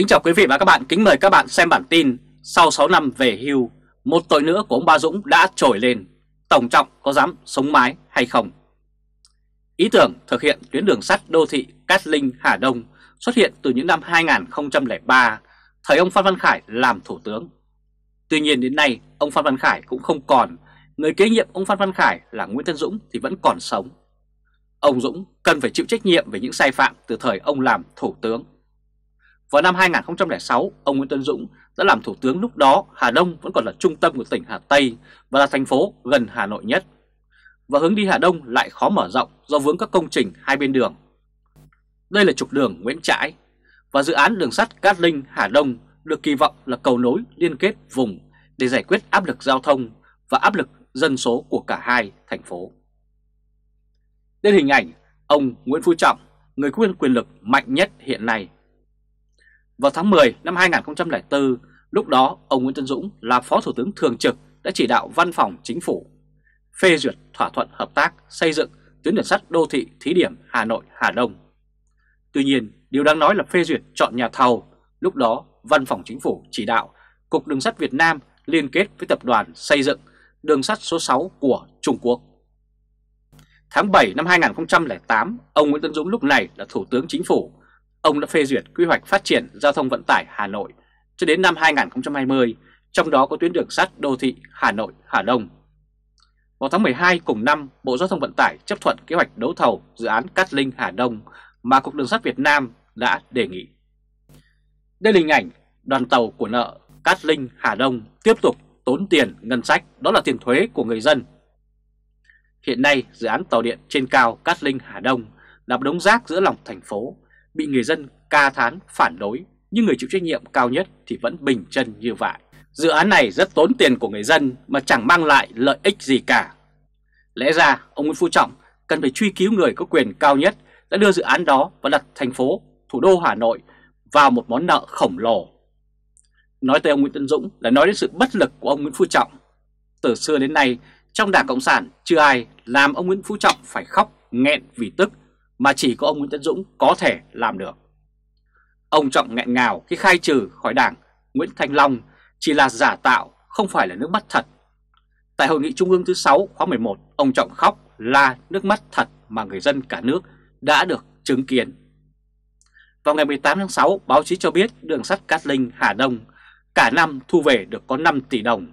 Kính chào quý vị và các bạn, kính mời các bạn xem bản tin Sau 6 năm về hưu, một tội nữa của ông Ba Dũng đã trồi lên Tổng Trọng có dám sống mái hay không? Ý tưởng thực hiện tuyến đường sắt đô thị Cát Linh Hà Đông xuất hiện từ những năm 2003 Thời ông Phan Văn Khải làm Thủ tướng Tuy nhiên đến nay ông Phan Văn Khải cũng không còn Người kế nhiệm ông Phan Văn Khải là Nguyễn Tân Dũng thì vẫn còn sống Ông Dũng cần phải chịu trách nhiệm về những sai phạm từ thời ông làm Thủ tướng vào năm 2006, ông Nguyễn Tân Dũng đã làm thủ tướng lúc đó Hà Đông vẫn còn là trung tâm của tỉnh Hà Tây và là thành phố gần Hà Nội nhất. Và hướng đi Hà Đông lại khó mở rộng do vướng các công trình hai bên đường. Đây là trục đường Nguyễn Trãi và dự án đường sắt Cát Linh Hà Đông được kỳ vọng là cầu nối liên kết vùng để giải quyết áp lực giao thông và áp lực dân số của cả hai thành phố. Đến hình ảnh ông Nguyễn Phú Trọng, người quyền quyền lực mạnh nhất hiện nay vào tháng 10 năm 2004, lúc đó ông Nguyễn Tân Dũng là Phó Thủ tướng Thường trực đã chỉ đạo Văn phòng Chính phủ phê duyệt thỏa thuận hợp tác xây dựng tuyến đường sắt đô thị thí điểm Hà Nội Hà Đông. Tuy nhiên, điều đáng nói là phê duyệt chọn nhà thầu, lúc đó Văn phòng Chính phủ chỉ đạo Cục Đường sắt Việt Nam liên kết với tập đoàn xây dựng đường sắt số 6 của Trung Quốc. Tháng 7 năm 2008, ông Nguyễn Tân Dũng lúc này là Thủ tướng Chính phủ ông đã phê duyệt quy hoạch phát triển giao thông vận tải Hà Nội cho đến năm 2020, trong đó có tuyến đường sắt đô thị Hà Nội – Hà Đông. Vào tháng 12 cùng năm, Bộ Giao thông Vận tải chấp thuận kế hoạch đấu thầu dự án Cát Linh – Hà Đông mà Cục Đường sắt Việt Nam đã đề nghị. Đây là hình ảnh đoàn tàu của nợ Cát Linh – Hà Đông tiếp tục tốn tiền ngân sách, đó là tiền thuế của người dân. Hiện nay, dự án tàu điện trên cao Cát Linh – Hà Đông là đống rác giữa lòng thành phố bị người dân ca thán phản đối, nhưng người chịu trách nhiệm cao nhất thì vẫn bình chân như vậy. Dự án này rất tốn tiền của người dân mà chẳng mang lại lợi ích gì cả. Lẽ ra ông Nguyễn Phú Trọng cần phải truy cứu người có quyền cao nhất đã đưa dự án đó và đặt thành phố, thủ đô Hà Nội vào một món nợ khổng lồ. Nói tới ông Nguyễn Tân Dũng là nói đến sự bất lực của ông Nguyễn Phú Trọng. Từ xưa đến nay, trong Đảng Cộng sản chưa ai làm ông Nguyễn Phú Trọng phải khóc nghẹn vì tức mà chỉ có ông Nguyễn Tấn Dũng có thể làm được. Ông Trọng nghẹn ngào khi khai trừ khỏi đảng Nguyễn Thanh Long chỉ là giả tạo, không phải là nước mắt thật. Tại Hội nghị Trung ương thứ 6 khóa 11, ông Trọng khóc là nước mắt thật mà người dân cả nước đã được chứng kiến. Vào ngày 18 tháng 6, báo chí cho biết đường sắt Cát Linh Hà Đông cả năm thu về được có 5 tỷ đồng,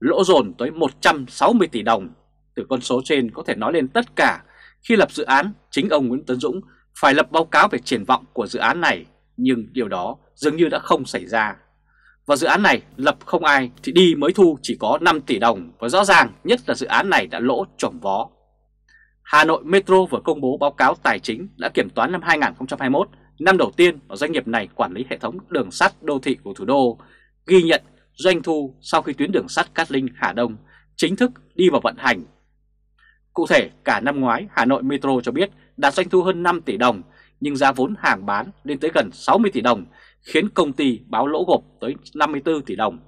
lỗ dồn tới 160 tỷ đồng. Từ con số trên có thể nói lên tất cả khi lập dự án, chính ông Nguyễn Tấn Dũng phải lập báo cáo về triển vọng của dự án này, nhưng điều đó dường như đã không xảy ra. Và dự án này lập không ai thì đi mới thu chỉ có 5 tỷ đồng và rõ ràng nhất là dự án này đã lỗ trồng vó. Hà Nội Metro vừa công bố báo cáo tài chính đã kiểm toán năm 2021, năm đầu tiên mà doanh nghiệp này quản lý hệ thống đường sắt đô thị của thủ đô, ghi nhận doanh thu sau khi tuyến đường sắt Cát Linh Hà Đông chính thức đi vào vận hành Cụ thể, cả năm ngoái Hà Nội Metro cho biết đạt doanh thu hơn 5 tỷ đồng, nhưng giá vốn hàng bán lên tới gần 60 tỷ đồng, khiến công ty báo lỗ gộp tới 54 tỷ đồng.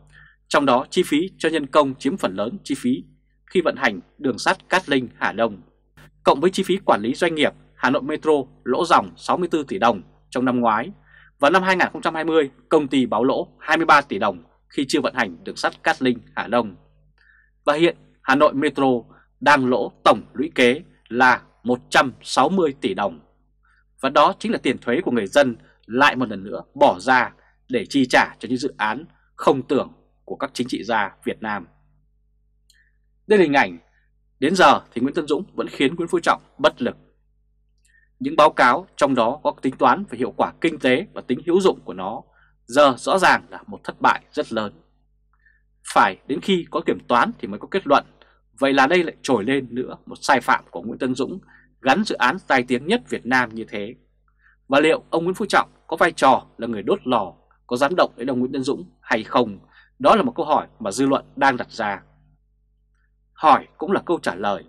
Trong đó, chi phí cho nhân công chiếm phần lớn chi phí khi vận hành đường sắt Cát Linh Hà Đông. Cộng với chi phí quản lý doanh nghiệp, Hà Nội Metro lỗ dòng 64 tỷ đồng trong năm ngoái. Và năm 2020, công ty báo lỗ 23 tỷ đồng khi chưa vận hành đường sắt Cát Linh Hà Đông. Và hiện Hà Nội Metro đang lỗ tổng lũy kế là 160 tỷ đồng. Và đó chính là tiền thuế của người dân lại một lần nữa bỏ ra để chi trả cho những dự án không tưởng của các chính trị gia Việt Nam. Đây là hình ảnh, đến giờ thì Nguyễn Tân Dũng vẫn khiến Nguyễn Phú Trọng bất lực. Những báo cáo trong đó có tính toán về hiệu quả kinh tế và tính hữu dụng của nó giờ rõ ràng là một thất bại rất lớn. Phải đến khi có kiểm toán thì mới có kết luận Vậy là đây lại trồi lên nữa một sai phạm của Nguyễn Tân Dũng gắn dự án tai tiếng nhất Việt Nam như thế. Và liệu ông Nguyễn Phú Trọng có vai trò là người đốt lò, có gián động đến ông Nguyễn Tân Dũng hay không? Đó là một câu hỏi mà dư luận đang đặt ra. Hỏi cũng là câu trả lời.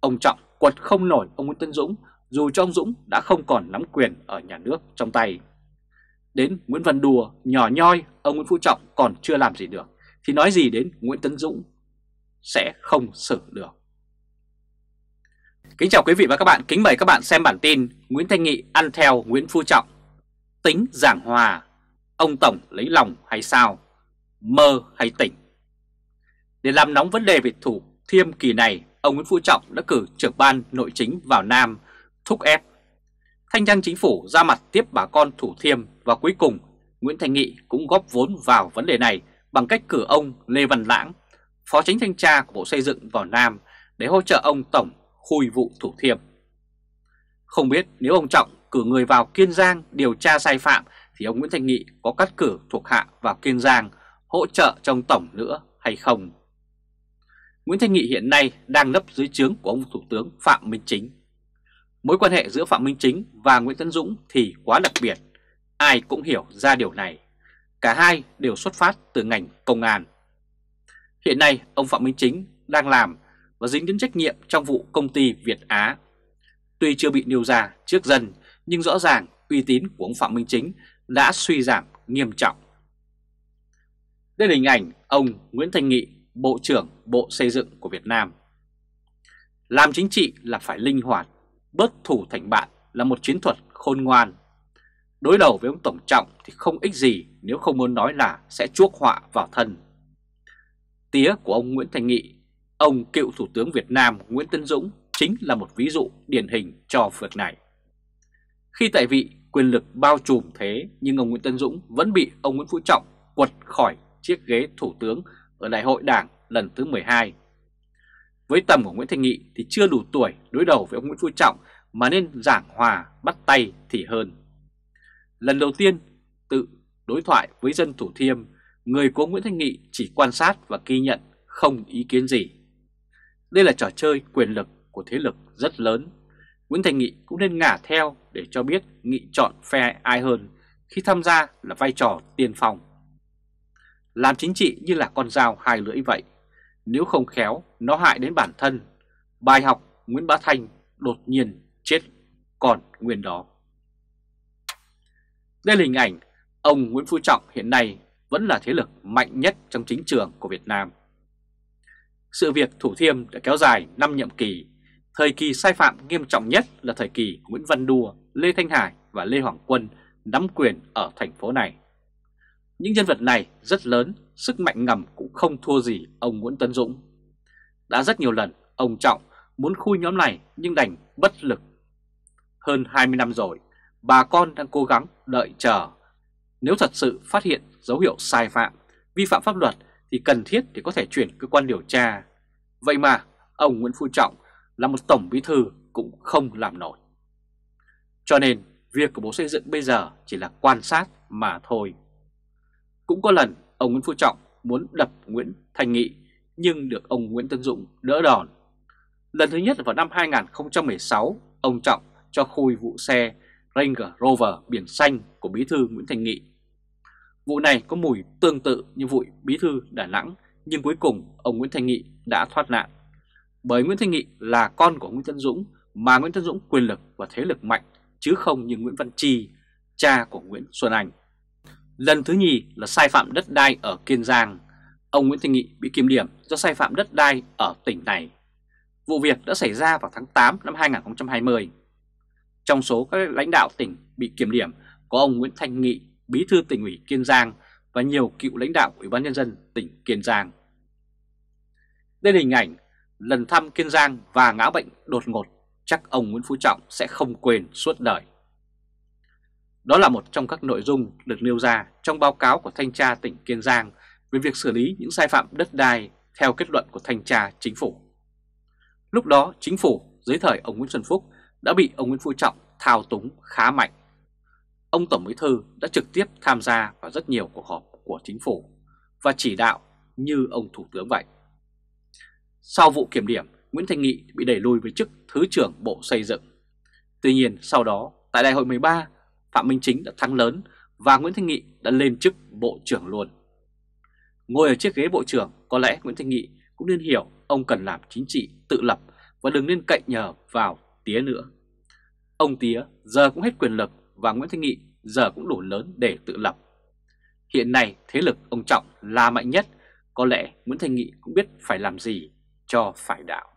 Ông Trọng quật không nổi ông Nguyễn Tân Dũng dù cho ông Dũng đã không còn nắm quyền ở nhà nước trong tay. Đến Nguyễn Văn Đùa, nhỏ nhoi, ông Nguyễn Phú Trọng còn chưa làm gì được, thì nói gì đến Nguyễn Tấn Dũng sẽ không xử được. Kính chào quý vị và các bạn, kính mời các bạn xem bản tin Nguyễn Thanh Nghị ăn theo Nguyễn Phú Trọng Tính giảng hòa, ông Tổng lấy lòng hay sao, mơ hay tỉnh Để làm nóng vấn đề về thủ thiêm kỳ này, ông Nguyễn Phú Trọng đã cử trưởng ban nội chính vào Nam thúc ép Thanh trang chính phủ ra mặt tiếp bà con thủ thiêm và cuối cùng Nguyễn Thanh Nghị cũng góp vốn vào vấn đề này bằng cách cử ông Lê Văn Lãng Phó Chính Thanh tra của Bộ Xây dựng vào Nam để hỗ trợ ông Tổng khui vụ Thủ Thiêm. Không biết nếu ông Trọng cử người vào Kiên Giang điều tra sai phạm thì ông Nguyễn Thanh Nghị có cắt cử thuộc hạ vào Kiên Giang hỗ trợ trong Tổng nữa hay không? Nguyễn Thanh Nghị hiện nay đang nấp dưới trướng của ông Thủ tướng Phạm Minh Chính. Mối quan hệ giữa Phạm Minh Chính và Nguyễn Tấn Dũng thì quá đặc biệt, ai cũng hiểu ra điều này. Cả hai đều xuất phát từ ngành công an. Hiện nay, ông Phạm Minh Chính đang làm và dính đến trách nhiệm trong vụ công ty Việt Á. Tuy chưa bị nêu ra trước dân, nhưng rõ ràng uy tín của ông Phạm Minh Chính đã suy giảm nghiêm trọng. Đây là hình ảnh ông Nguyễn thành Nghị, Bộ trưởng Bộ Xây dựng của Việt Nam. Làm chính trị là phải linh hoạt, bớt thủ thành bạn là một chiến thuật khôn ngoan. Đối đầu với ông Tổng Trọng thì không ích gì nếu không muốn nói là sẽ chuốc họa vào thân tía của ông Nguyễn Thành Nghị, ông cựu Thủ tướng Việt Nam Nguyễn Tân Dũng chính là một ví dụ điển hình cho việc này. Khi tại vị, quyền lực bao trùm thế nhưng ông Nguyễn Tân Dũng vẫn bị ông Nguyễn Phú Trọng quật khỏi chiếc ghế Thủ tướng ở Đại hội Đảng lần thứ 12. Với tầm của Nguyễn Thành Nghị thì chưa đủ tuổi đối đầu với ông Nguyễn Phú Trọng mà nên giảng hòa bắt tay thì hơn. Lần đầu tiên tự đối thoại với dân Thủ Thiêm người của Nguyễn Thanh Nghị chỉ quan sát và ghi nhận không ý kiến gì. Đây là trò chơi quyền lực của thế lực rất lớn. Nguyễn Thành Nghị cũng nên ngả theo để cho biết Nghị chọn phe ai hơn khi tham gia là vai trò tiền phòng. Làm chính trị như là con dao hai lưỡi vậy. Nếu không khéo, nó hại đến bản thân. Bài học Nguyễn Bá Thanh đột nhiên chết còn nguyên đó. Đây là hình ảnh ông Nguyễn Phú Trọng hiện nay vẫn là thế lực mạnh nhất trong chính trường của Việt Nam. Sự việc Thủ Thiêm đã kéo dài 5 nhiệm kỳ, thời kỳ sai phạm nghiêm trọng nhất là thời kỳ Nguyễn Văn Đua, Lê Thanh Hải và Lê Hoàng Quân nắm quyền ở thành phố này. Những nhân vật này rất lớn, sức mạnh ngầm cũng không thua gì ông Nguyễn Tấn Dũng. Đã rất nhiều lần ông Trọng muốn khui nhóm này nhưng đành bất lực. Hơn 20 năm rồi, bà con đang cố gắng đợi chờ nếu thật sự phát hiện dấu hiệu sai phạm, vi phạm pháp luật thì cần thiết để có thể chuyển cơ quan điều tra. Vậy mà, ông Nguyễn Phú Trọng là một tổng bí thư cũng không làm nổi. Cho nên, việc của Bộ Xây dựng bây giờ chỉ là quan sát mà thôi. Cũng có lần, ông Nguyễn Phú Trọng muốn đập Nguyễn Thành Nghị nhưng được ông Nguyễn Tân Dũng đỡ đòn. Lần thứ nhất vào năm 2016, ông Trọng cho khui vụ xe Ranger Rover biển xanh của bí thư Nguyễn Thành Nghị Vụ này có mùi tương tự như vụ Bí Thư Đà Nẵng nhưng cuối cùng ông Nguyễn Thanh Nghị đã thoát nạn. Bởi Nguyễn Thanh Nghị là con của Nguyễn Tân Dũng mà Nguyễn Tân Dũng quyền lực và thế lực mạnh chứ không như Nguyễn Văn Trì, cha của Nguyễn Xuân Anh. Lần thứ nhì là sai phạm đất đai ở Kiên Giang. Ông Nguyễn Thanh Nghị bị kiểm điểm do sai phạm đất đai ở tỉnh này. Vụ việc đã xảy ra vào tháng 8 năm 2020. Trong số các lãnh đạo tỉnh bị kiểm điểm có ông Nguyễn Thanh Nghị Bí thư tỉnh ủy Kiên Giang và nhiều cựu lãnh đạo Ủy ban Nhân dân tỉnh Kiên Giang. Đây là hình ảnh lần thăm Kiên Giang và ngã bệnh đột ngột chắc ông Nguyễn Phú Trọng sẽ không quên suốt đời. Đó là một trong các nội dung được nêu ra trong báo cáo của Thanh tra tỉnh Kiên Giang về việc xử lý những sai phạm đất đai theo kết luận của Thanh tra Chính phủ. Lúc đó, Chính phủ dưới thời ông Nguyễn Xuân Phúc đã bị ông Nguyễn Phú Trọng thao túng khá mạnh ông Tổng Bí Thư đã trực tiếp tham gia vào rất nhiều cuộc họp của chính phủ và chỉ đạo như ông Thủ tướng vậy. Sau vụ kiểm điểm, Nguyễn Thanh Nghị bị đẩy lùi với chức Thứ trưởng Bộ Xây dựng. Tuy nhiên sau đó, tại đại hội 13, Phạm Minh Chính đã thắng lớn và Nguyễn Thanh Nghị đã lên chức Bộ trưởng luôn. Ngồi ở chiếc ghế Bộ trưởng, có lẽ Nguyễn Thanh Nghị cũng nên hiểu ông cần làm chính trị tự lập và đừng nên cậy nhờ vào tía nữa. Ông tía giờ cũng hết quyền lực và Nguyễn Thanh Nghị giờ cũng đủ lớn để tự lập. Hiện nay thế lực ông Trọng là mạnh nhất, có lẽ Nguyễn Thanh Nghị cũng biết phải làm gì cho phải đạo.